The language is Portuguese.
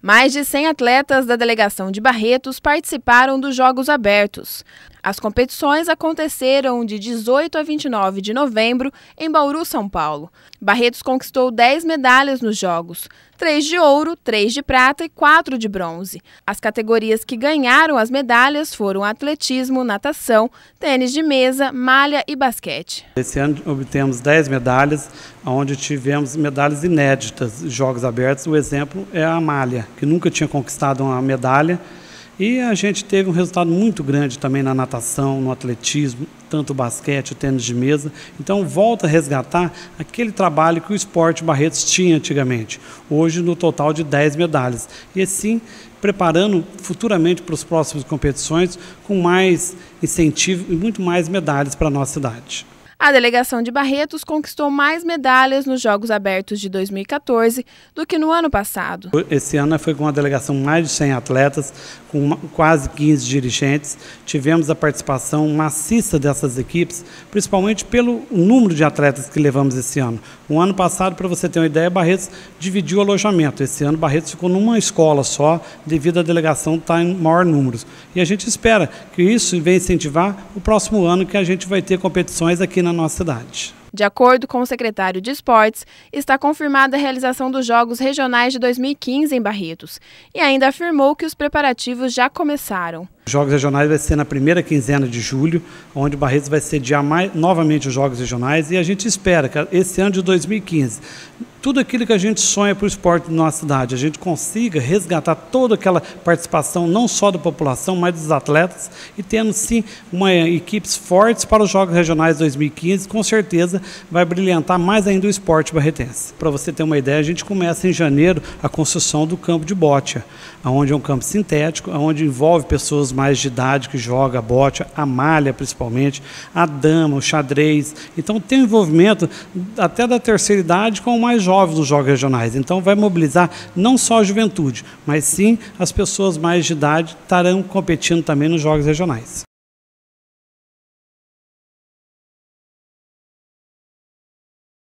Mais de 100 atletas da delegação de Barretos participaram dos Jogos Abertos. As competições aconteceram de 18 a 29 de novembro em Bauru, São Paulo. Barretos conquistou 10 medalhas nos Jogos: 3 de ouro, 3 de prata e 4 de bronze. As categorias que ganharam as medalhas foram atletismo, natação, tênis de mesa, malha e basquete. Esse ano obtemos 10 medalhas, onde tivemos medalhas inéditas, Jogos Abertos. O exemplo é a malha, que nunca tinha conquistado uma medalha. E a gente teve um resultado muito grande também na natação, no atletismo, tanto o basquete, o tênis de mesa. Então volta a resgatar aquele trabalho que o esporte Barretos tinha antigamente. Hoje no total de 10 medalhas. E assim preparando futuramente para as próximas competições com mais incentivo e muito mais medalhas para a nossa cidade. A delegação de Barretos conquistou mais medalhas nos Jogos Abertos de 2014 do que no ano passado. Esse ano foi com uma delegação mais de 100 atletas, com quase 15 dirigentes. Tivemos a participação maciça dessas equipes, principalmente pelo número de atletas que levamos esse ano. O ano passado, para você ter uma ideia, Barretos dividiu o alojamento. Esse ano, Barretos ficou numa escola só, devido à delegação estar tá em maior número. E a gente espera que isso venha incentivar o próximo ano, que a gente vai ter competições aqui na na nossa cidade. De acordo com o secretário de Esportes, está confirmada a realização dos Jogos Regionais de 2015 em Barretos e ainda afirmou que os preparativos já começaram. Jogos Regionais vai ser na primeira quinzena de julho, onde o Barretos vai sediar mais, novamente os Jogos Regionais e a gente espera que esse ano de 2015 tudo aquilo que a gente sonha para o esporte na nossa cidade, a gente consiga resgatar toda aquela participação, não só da população, mas dos atletas, e tendo sim uma equipes fortes para os Jogos Regionais 2015, com certeza vai brilhantar mais ainda o esporte barretense. Para você ter uma ideia, a gente começa em janeiro a construção do campo de bote, onde é um campo sintético, onde envolve pessoas mais de idade que joga bote, a malha principalmente, a dama, o xadrez. Então tem um envolvimento até da terceira idade com o mais jovem dos jogos regionais. Então vai mobilizar não só a juventude, mas sim as pessoas mais de idade estarão competindo também nos jogos regionais.